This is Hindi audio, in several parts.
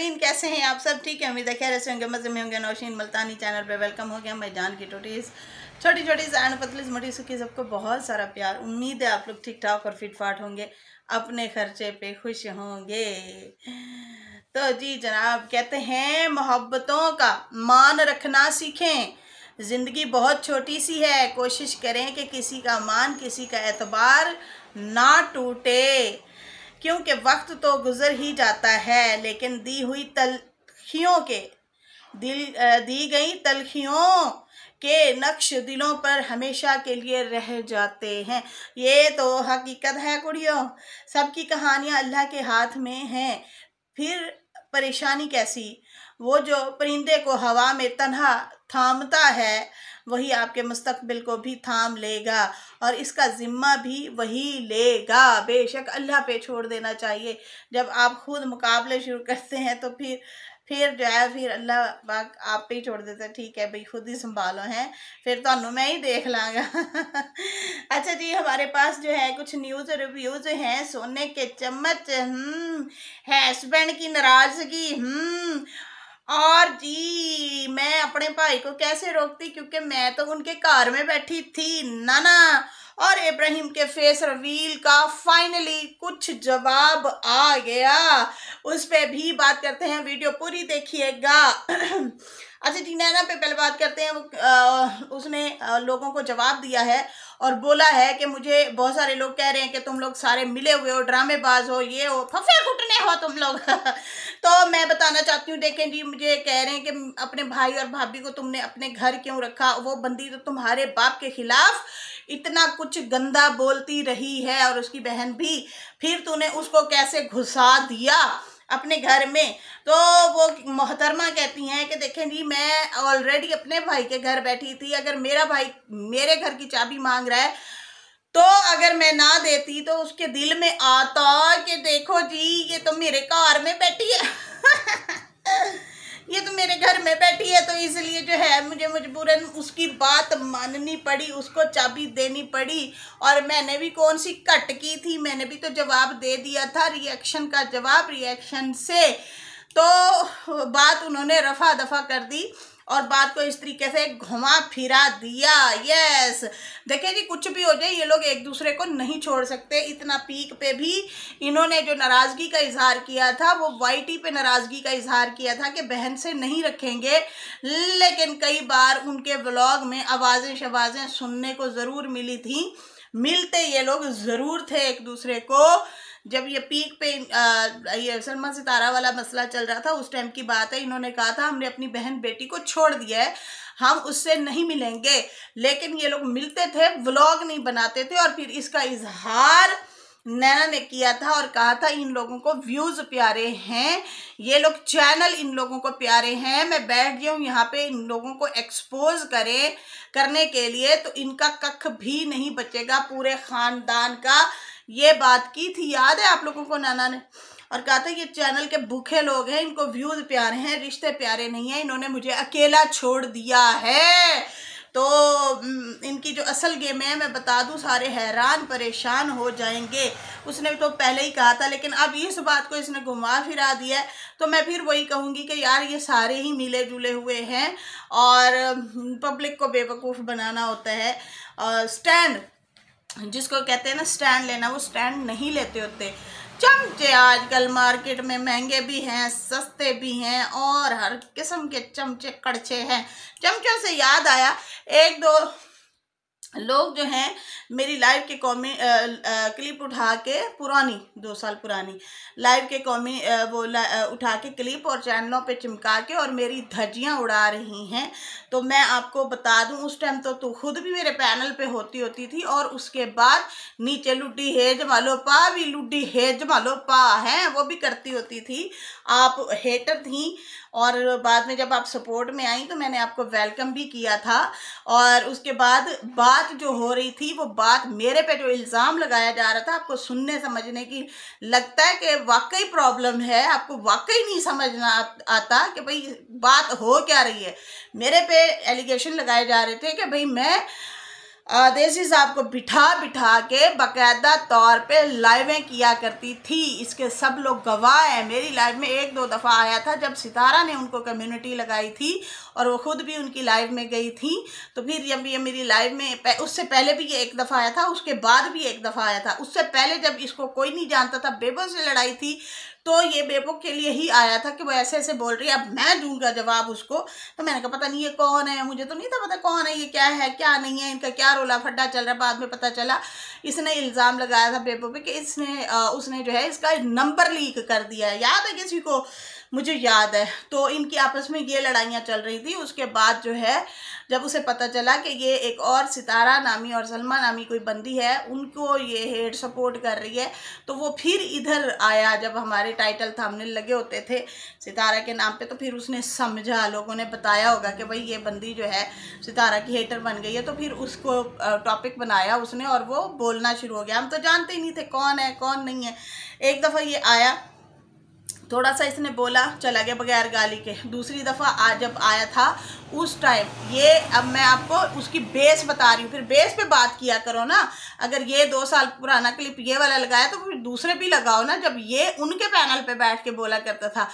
नाजरीन कैसे हैं आप सब ठीक है उम्मीद है खैर ऐसे होंगे मज़े में होंगे नौशीन मुल्तानी चैनल पे वेलकम हो गया मैं जान की टोटीज़ छोटी छोटी सान पतली मोटी सुखी सबको बहुत सारा प्यार उम्मीद है आप लोग ठीक ठाक और फिट फाट होंगे अपने खर्चे पे खुश होंगे तो जी जनाब कहते हैं मोहब्बतों का मान रखना सीखें ज़िंदगी बहुत छोटी सी है कोशिश करें कि किसी का मान किसी का एतबार ना टूटे क्योंकि वक्त तो गुज़र ही जाता है लेकिन दी हुई तलखियों के दिल दी गई तलखियों के नक्श दिलों पर हमेशा के लिए रह जाते हैं ये तो हकीकत है कुड़ियों सबकी कहानियाँ अल्लाह के हाथ में हैं फिर परेशानी कैसी वो जो परिंदे को हवा में तनहा थामता है वही आपके मुस्तबिल को भी थाम लेगा और इसका ज़िम्मा भी वही लेगा बेशक अल्लाह पे छोड़ देना चाहिए जब आप खुद मुकाबले शुरू करते हैं तो फिर फिर जो है फिर अल्लाह बाग आप पे ही छोड़ देते हैं ठीक है भाई खुद ही संभालो हैं फिर तो मैं ही देख लाँगा अच्छा जी हमारे पास जो है कुछ न्यूज़ रिव्यूज़ हैं सोने के चम्मच हम्म, हैसबैंड की नाराज़गी हम्म, और जी मैं अपने भाई को कैसे रोकती क्योंकि मैं तो उनके कार में बैठी थी नाना और इब्राहिम के फेस रवील का फाइनली कुछ जवाब आ गया उस पर भी बात करते हैं वीडियो पूरी देखिएगा अच्छा जी नैना पे पहले बात करते हैं वो आ, उसने आ, लोगों को जवाब दिया है और बोला है कि मुझे बहुत सारे लोग कह रहे हैं कि तुम लोग सारे मिले हुए हो ड्रामेबाज हो ये हो फफे घुटने हो तुम लोग तो मैं बताना चाहती हूँ देखें जी मुझे कह रहे हैं कि अपने भाई और भाभी को तुमने अपने घर क्यों रखा वो बंदी तो तुम्हारे बाप के खिलाफ इतना कुछ गंदा बोलती रही है और उसकी बहन भी फिर तूने उसको कैसे घुसा दिया अपने घर में तो वो मोहतरमा कहती हैं कि देखें जी मैं ऑलरेडी अपने भाई के घर बैठी थी अगर मेरा भाई मेरे घर की चाबी मांग रहा है तो अगर मैं ना देती तो उसके दिल में आता कि देखो जी ये तो मेरे कार में बैठी है ये तो मेरे घर में बैठी है तो इसलिए जो है मुझे मजबूरन उसकी बात माननी पड़ी उसको चाबी देनी पड़ी और मैंने भी कौन सी कट की थी मैंने भी तो जवाब दे दिया था रिएक्शन का जवाब रिएक्शन से तो बात उन्होंने रफा दफा कर दी और बात को इस तरीके से घुमा फिरा दिया यस देखिए जी कुछ भी हो जाए ये लोग एक दूसरे को नहीं छोड़ सकते इतना पीक पे भी इन्होंने जो नाराज़गी का इजहार किया था वो वाईटी पे नाराज़गी का इजहार किया था कि बहन से नहीं रखेंगे लेकिन कई बार उनके ब्लॉग में आवाज़ें शवाज़ें सुनने को ज़रूर मिली थी मिलते ये लोग ज़रूर थे एक दूसरे को जब ये पीक पे आ, ये सलमा सितारा वाला मसला चल रहा था उस टाइम की बात है इन्होंने कहा था हमने अपनी बहन बेटी को छोड़ दिया है हम उससे नहीं मिलेंगे लेकिन ये लोग मिलते थे व्लॉग नहीं बनाते थे और फिर इसका इजहार नैना ने किया था और कहा था इन लोगों को व्यूज़ प्यारे हैं ये लोग चैनल इन लोगों को प्यारे हैं मैं बैठ गया हूँ यहाँ पे इन लोगों को एक्सपोज करें करने के लिए तो इनका कख भी नहीं बचेगा पूरे ख़ानदान का ये बात की थी याद है आप लोगों को नाना ने और कहा था ये चैनल के भूखे लोग हैं इनको व्यूज़ प्यारे हैं रिश्ते प्यारे नहीं हैं इन्होंने मुझे अकेला छोड़ दिया है तो इनकी जो असल गेम है मैं बता दूं सारे हैरान परेशान हो जाएंगे उसने तो पहले ही कहा था लेकिन अब इस बात को इसने घुमा फिरा दिया है तो मैं फिर वही कहूँगी कि यार ये सारे ही मिले जुले हुए हैं और पब्लिक को बेवकूफ़ बनाना होता है स्टैंड जिसको कहते हैं ना स्टैंड लेना वो स्टैंड नहीं लेते होते चमचे आजकल मार्केट में महंगे भी हैं सस्ते भी हैं और हर किस्म के चमचे कड़छे हैं चमचों से याद आया एक दो लोग जो हैं मेरी लाइव के कॉमी क्लिप उठा के पुरानी दो साल पुरानी लाइव के कॉमी वो उठा के क्लिप और चैनलों पे चिमका के और मेरी धज्जियाँ उड़ा रही हैं तो मैं आपको बता दूं उस टाइम तो तू खुद भी मेरे पैनल पे होती होती थी और उसके बाद नीचे लुड्डी हेज मालो पा भी लुड्डी हेज मालो पा हैं वो भी करती होती थी आप हेटर थी और बाद में जब आप सपोर्ट में आई तो मैंने आपको वेलकम भी किया था और उसके बाद बात जो हो रही थी वो बात मेरे पे जो इल्ज़ाम लगाया जा रहा था आपको सुनने समझने की लगता है कि वाकई प्रॉब्लम है आपको वाकई नहीं समझना आता कि भाई बात हो क्या रही है मेरे पे एलिगेशन लगाए जा रहे थे कि भाई मैं देसी साहब को बिठा बिठा के बाकायदा तौर पे लाइवें किया करती थी इसके सब लोग गवाह हैं मेरी लाइफ में एक दो दफ़ा आया था जब सितारा ने उनको कम्युनिटी लगाई थी और वो खुद भी उनकी लाइव में गई थी तो फिर जब ये मेरी लाइव में उससे पहले भी ये एक दफ़ा आया था उसके बाद भी एक दफ़ा आया था उससे पहले जब इसको कोई नहीं जानता था बेबो से लड़ाई थी तो ये बेबुक के लिए ही आया था कि वो ऐसे ऐसे बोल रही है अब मैं दूंगा जवाब उसको तो मैंने कहा पता नहीं ये कौन है मुझे तो नहीं था पता कौन है ये क्या है क्या नहीं है इनका क्या रोला फड्डा चल रहा है बाद में पता चला इसने इल्ज़ाम लगाया था बेबो पे कि इसने आ, उसने जो है इसका नंबर लीक कर दिया है याद है किसी को मुझे याद है तो इनकी आपस में ये लड़ाइयाँ चल रही थी उसके बाद जो है जब उसे पता चला कि ये एक और सितारा नामी और सलमा नामी कोई बंदी है उनको ये हेड सपोर्ट कर रही है तो वो फिर इधर आया जब हमारे टाइटल थामने लगे होते थे सितारा के नाम पे तो फिर उसने समझा लोगों ने बताया होगा कि भाई ये बंदी जो है सितारा की हेटर बन गई है तो फिर उसको टॉपिक बनाया उसने और वो बोलना शुरू हो गया हम तो जानते ही नहीं थे कौन है कौन नहीं है एक दफ़ा ये आया थोड़ा सा इसने बोला चला गया बगैर गाली के दूसरी दफ़ा आज जब आया था उस टाइम ये अब मैं आपको उसकी बेस बता रही हूँ फिर बेस पे बात किया करो ना अगर ये दो साल पुराना क्लिप ये वाला लगाया तो फिर दूसरे भी लगाओ ना जब ये उनके पैनल पे बैठ के बोला करता था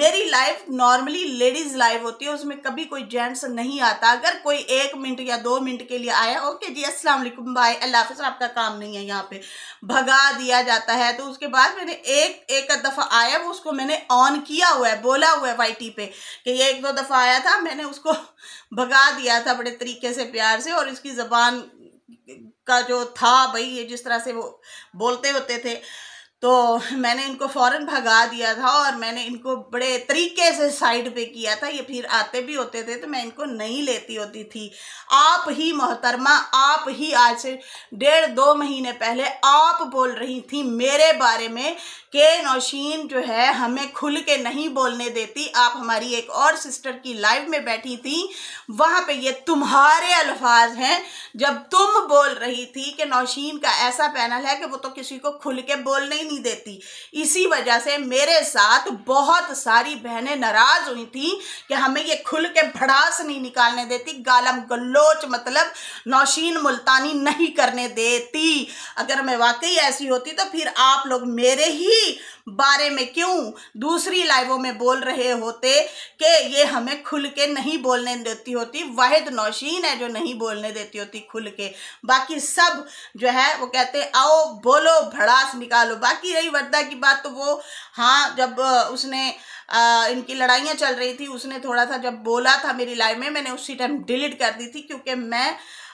मेरी लाइफ नॉर्मली लेडीज़ लाइव होती है उसमें कभी कोई जेंट्स नहीं आता अगर कोई एक मिनट या दो मिनट के लिए आया ओके जी असलम बाय अल्लाह हाफि आपका काम नहीं है यहाँ पे भगा दिया जाता है तो उसके बाद मैंने एक एक दफ़ा आया वो उसको मैंने ऑन किया हुआ है बोला हुआ है वाई पे कि ये एक दो दफ़ा आया था मैंने उसको भगा दिया था बड़े तरीके से प्यार से और इसकी ज़बान का जो था भाई ये जिस तरह से वो बोलते होते थे तो मैंने इनको फ़ौरन भगा दिया था और मैंने इनको बड़े तरीके से साइड पे किया था ये फिर आते भी होते थे तो मैं इनको नहीं लेती होती थी आप ही मोहतरमा आप ही आज से डेढ़ दो महीने पहले आप बोल रही थी मेरे बारे में के नौशीन जो है हमें खुल के नहीं बोलने देती आप हमारी एक और सिस्टर की लाइव में बैठी थी वहाँ पर ये तुम्हारे अल्फाज हैं जब तुम बोल रही थी कि नौशीन का ऐसा पैनल है कि वो तो किसी को खुल के बोल नहीं नहीं देती इसी वजह से मेरे साथ बहुत सारी बहनें नाराज हुई थी कि हमें ये खुल के भड़ास नहीं निकालने देती गालम गलोच मतलब नौशीन मुल्तानी नहीं करने देती अगर मैं वाकई ऐसी होती तो फिर आप लोग मेरे ही बारे में क्यों दूसरी लाइवों में बोल रहे होते कि ये हमें खुल के नहीं बोलने देती होती वाहिद नौशीन है जो नहीं बोलने देती होती खुल के बाकी सब जो है वो कहते आओ बोलो भड़ास निकालो बाकी बाकी रही वर्दा की बात तो वो हाँ जब उसने आ, इनकी लड़ाइयाँ चल रही थी उसने थोड़ा सा जब बोला था मेरी लाइव में मैंने उसी टाइम डिलीट कर दी थी क्योंकि मैं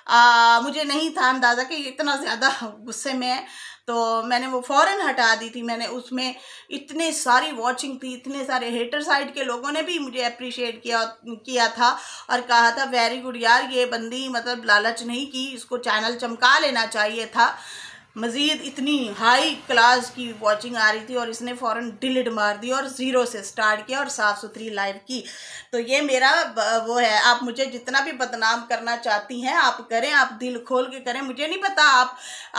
आ, मुझे नहीं था अंदाज़ा कि इतना ज़्यादा गुस्से में है तो मैंने वो फ़ौरन हटा दी थी मैंने उसमें इतने सारी वॉचिंग थी इतने सारे हेटर साइड के लोगों ने भी मुझे अप्रिशिएट किया किया था और कहा था वेरी गुड यार ये बंदी मतलब लालच नहीं की इसको चैनल चमका लेना चाहिए था मज़ीद इतनी हाई क्लास की वॉचिंग आ रही थी और इसने फ़ौर डिलीट मार दी और ज़ीरो से स्टार्ट किया और साफ़ सुथरी लाइव की तो ये मेरा वो है आप मुझे जितना भी बदनाम करना चाहती हैं आप करें आप दिल खोल के करें मुझे नहीं पता आप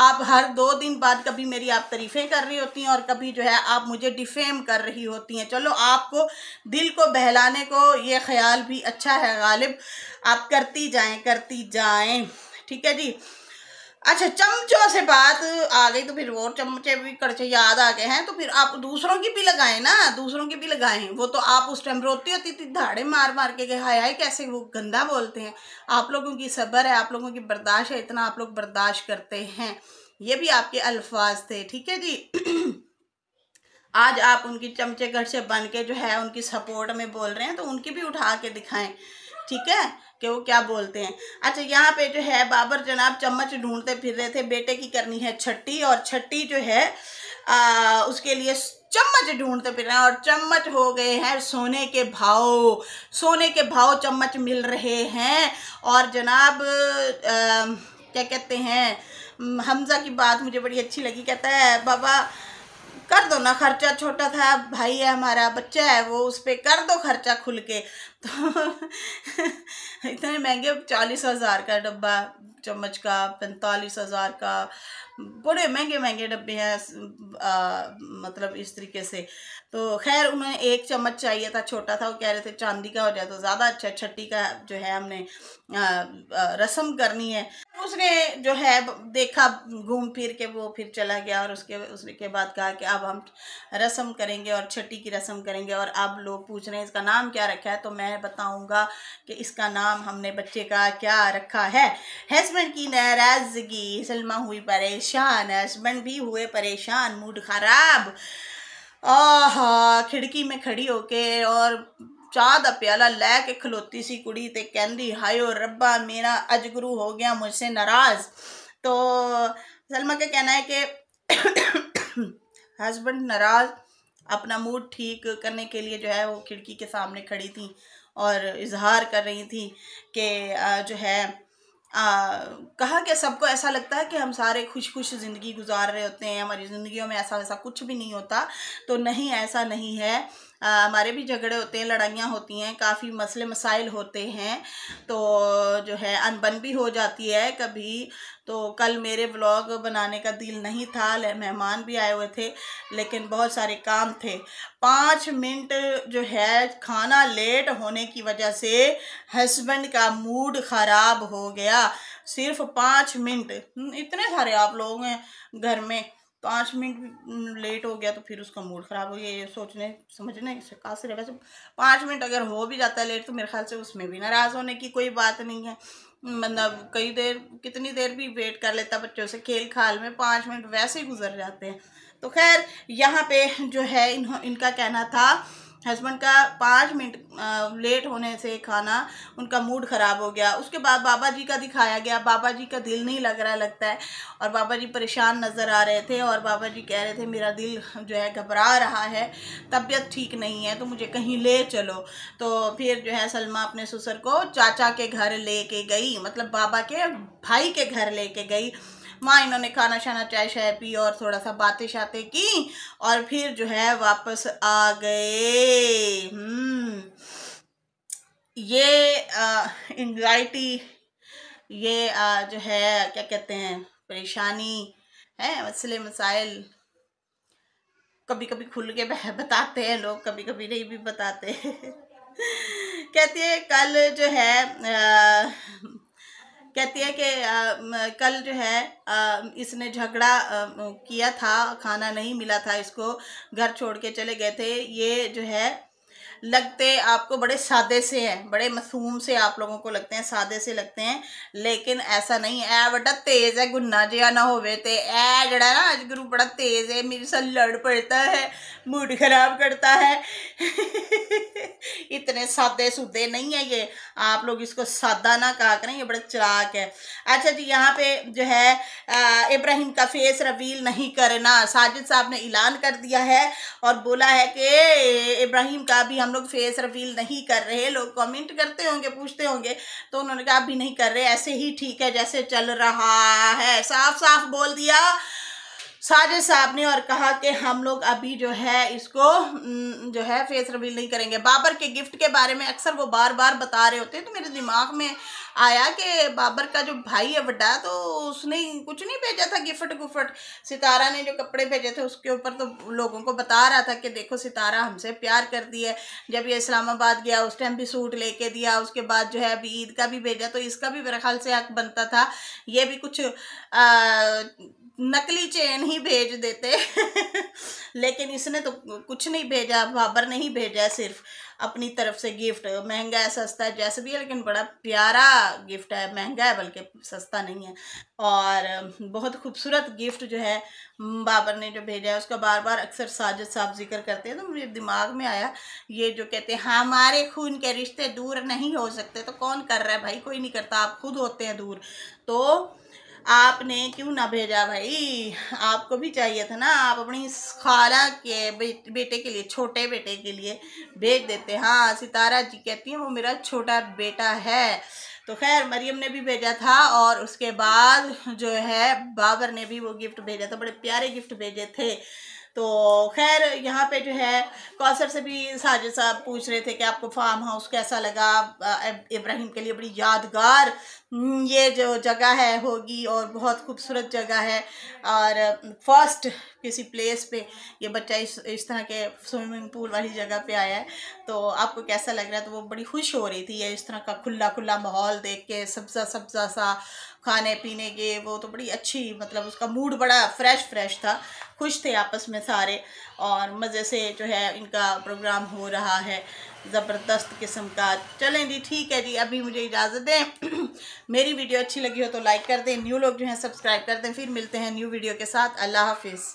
आप हर दो दिन बाद कभी मेरी आप तरीफ़ें कर रही होती हैं और कभी जो है आप मुझे डिफेम कर रही होती हैं चलो आपको दिल को बहलाने को ये ख्याल भी अच्छा है गालिब आप करती जाएँ करती जाएँ ठीक है जी अच्छा चमचों से बात आ गई तो फिर वो चमचे भी कड़चे याद आ गए हैं तो फिर आप दूसरों की भी लगाएं ना दूसरों की भी लगाएं वो तो आप उस टाइम रोती होती थी धाड़े मार मार के गए हाय हाय कैसे वो गंदा बोलते हैं आप लोगों की सब्र है आप लोगों की बर्दाश्त है इतना आप लोग बर्दाश्त करते हैं ये भी आपके अल्फाज थे ठीक है जी आज आप उनकी चमचे घर से बन के जो है उनकी सपोर्ट में बोल रहे हैं तो उनकी भी उठा के दिखाएं ठीक है कि वो क्या बोलते हैं अच्छा यहाँ पे जो है बाबर जनाब चम्मच ढूंढते फिर रहे थे बेटे की करनी है छट्टी और छट्टी जो है आ, उसके लिए चम्मच ढूंढते फिर रहे हैं और चम्मच हो गए हैं सोने के भाव सोने के भाव चम्मच मिल रहे हैं और जनाब आ, क्या कहते हैं हमजा की बात मुझे बड़ी अच्छी लगी कहता है बाबा कर दो ना खर्चा छोटा था भाई है हमारा बच्चा है वो उस पर कर दो खर्चा खुल के तो इतने महंगे चालीस हज़ार का डब्बा चम्मच का पैंतालीस हज़ार का बड़े महंगे महंगे डब्बे हैं मतलब इस तरीके से तो खैर उन्हें एक चम्मच चाहिए था छोटा था वो कह रहे थे चांदी का हो जाए तो ज़्यादा अच्छा छट्टी का जो है हमने आ, आ, रस्म करनी है उसने जो है देखा घूम फिर के वो फिर चला गया और उसके उसके बाद कहा कि अब हम रस्म करेंगे और छट्टी की रस्म करेंगे और अब लोग पूछ रहे हैं इसका नाम क्या रखा है तो मैं बताऊँगा कि इसका नाम हमने बच्चे का क्या रखा है हैज़ हस्बैंड की नाराज़गी सलमा हुई परेशान हस्बैंड भी हुए परेशान मूड ख़राब आह खिड़की में खड़ी होके और चाह का प्याला ਲੈ खलोती सी ਸੀ ਕੁੜੀ ਤੇ ਕਹਿੰਦੀ ਹਾਇਓ ਰੱਬਾ मेरा अजगुरु हो गया मुझसे नाराज़ तो सलमा का कहना है कि हस्बैंड नाराज़ अपना मूड ठीक करने के लिए जो है वो खिड़की के सामने खड़ी थी और इजहार कर रही थी कि जो है आ, कहा कि सबको ऐसा लगता है कि हम सारे खुश खुश ज़िंदगी गुजार रहे होते हैं हमारी ज़िंदगियों में ऐसा वैसा कुछ भी नहीं होता तो नहीं ऐसा नहीं है हमारे भी झगड़े होते हैं लड़ाइयाँ होती हैं काफ़ी मसले मसाइल होते हैं तो जो है अनबन भी हो जाती है कभी तो कल मेरे ब्लॉग बनाने का दिल नहीं था मेहमान भी आए हुए थे लेकिन बहुत सारे काम थे पाँच मिनट जो है खाना लेट होने की वजह से हस्बैंड का मूड ख़राब हो गया सिर्फ पाँच मिनट हम्म, इतने सारे आप लोग हैं घर में पाँच मिनट लेट हो गया तो फिर उसका मूड ख़राब हो गया ये सोचने समझने से का से वैसे पाँच मिनट अगर हो भी जाता है लेट तो मेरे ख्याल से उसमें भी नाराज़ होने की कोई बात नहीं है मतलब कई देर कितनी देर भी वेट कर लेता बच्चों से खेल खाल में पाँच मिनट वैसे ही गुजर जाते हैं तो खैर यहाँ पे जो है इन्हों इनका कहना था हस्बैंड का पाँच मिनट लेट होने से खाना उनका मूड ख़राब हो गया उसके बाद बाबा जी का दिखाया गया बाबा जी का दिल नहीं लग रहा लगता है और बाबा जी परेशान नज़र आ रहे थे और बाबा जी कह रहे थे मेरा दिल जो है घबरा रहा है तबीयत ठीक नहीं है तो मुझे कहीं ले चलो तो फिर जो है सलमा अपने ससुर को चाचा के घर ले के गई मतलब बाबा के भाई के घर ले के गई माँ इन्होंने खाना शाना चाय शाय पी और थोड़ा सा बातें शाते की और फिर जो है वापस आ गए हम्म। ये एंगजाइटी ये आ, जो है क्या कहते हैं परेशानी है मसले मसाइल कभी कभी खुल के बताते हैं लोग कभी कभी नहीं भी बताते कहती है कल जो है आ, कहती है कि कल जो है आ, इसने झगड़ा किया था खाना नहीं मिला था इसको घर छोड़ के चले गए थे ये जो है लगते आपको बड़े सादे से हैं बड़े मासूम से आप लोगों को लगते हैं सादे से लगते हैं लेकिन ऐसा नहीं है बड़ा तेज़ है गुन्ना जहा ना होवे ऐ जड़ा ना अज गुरु बड़ा तेज़ है मेरे साथ लड़ पड़ता है मूड खराब करता है इतने सादे सुदे नहीं है ये आप लोग इसको सादा ना कहा करें ये बड़ा चराक है अच्छा जी यहाँ पे जो है इब्राहिम का फेस रवील नहीं करना साजिद साहब ने ऐलान कर दिया है और बोला है कि इब्राहिम का भी हम लोग फेस रिवील नहीं कर रहे लोग कमेंट करते होंगे पूछते होंगे तो उन्होंने कहा अभी नहीं कर रहे ऐसे ही ठीक है जैसे चल रहा है साफ साफ बोल दिया साजिद साहब ने और कहा कि हम लोग अभी जो है इसको हम्म, जो है फेस रिवील नहीं करेंगे बाबर के गिफ्ट के बारे में अक्सर वो बार बार बता रहे होते हैं तो मेरे दिमाग में आया कि बाबर का जो भाई है बड़ा तो उसने कुछ नहीं भेजा था गिफ्ट गुफ्ट सितारा ने जो कपड़े भेजे थे उसके ऊपर तो लोगों को बता रहा था कि देखो सितारा हमसे प्यार करती है जब ये इस्लामाबाद गया उस टाइम भी सूट लेके दिया उसके बाद जो है अभी ईद का भी भेजा तो इसका भी मेरे ख्याल से हक बनता था ये भी कुछ आ, नकली चेन ही भेज देते लेकिन इसने तो कुछ नहीं भेजा बाबर ने ही भेजा सिर्फ अपनी तरफ से गिफ्ट महंगा है सस्ता है जैसे भी है लेकिन बड़ा प्यारा गिफ्ट है महंगा है बल्कि सस्ता नहीं है और बहुत खूबसूरत गिफ्ट जो है बाबर ने जो भेजा है उसका बार बार अक्सर साजिद साहब जिक्र करते हैं तो मुझे दिमाग में आया ये जो कहते हैं हमारे खून के रिश्ते दूर नहीं हो सकते तो कौन कर रहा है भाई कोई नहीं करता आप खुद होते हैं दूर तो आपने क्यों ना भेजा भाई आपको भी चाहिए था ना आप अपनी खाला के बेटे के लिए छोटे बेटे के लिए भेज देते हाँ सितारा जी कहती हैं वो मेरा छोटा बेटा है तो खैर मरियम ने भी भेजा था और उसके बाद जो है बाबर ने भी वो गिफ्ट भेजा था बड़े प्यारे गिफ्ट भेजे थे तो खैर यहाँ पे जो है कौसर से भी साजिद साहब पूछ रहे थे कि आपको फार्म हाउस कैसा लगा इब्राहिम के लिए बड़ी यादगार हम्म, ये जो जगह है होगी और बहुत खूबसूरत जगह है और फर्स्ट किसी प्लेस पे ये बच्चा इस इस तरह के स्विमिंग पूल वाली जगह पे आया है तो आपको कैसा लग रहा है तो वो बड़ी खुश हो रही थी ये इस तरह का खुला खुला माहौल देख के सब्ज़ा सब्ज़ा सा खाने पीने के वो तो बड़ी अच्छी मतलब उसका मूड बड़ा फ्रेश फ्रेश था खुश थे आपस में सारे और मज़े से जो है इनका प्रोग्राम हो रहा है ज़बरदस्त किस्म का चलें जी ठीक है जी अभी मुझे इजाज़त दें मेरी वीडियो अच्छी लगी हो तो लाइक कर दें न्यू लोग जो हैं सब्सक्राइब कर दें फिर मिलते हैं न्यू वीडियो के साथ अल्लाह हाफिज़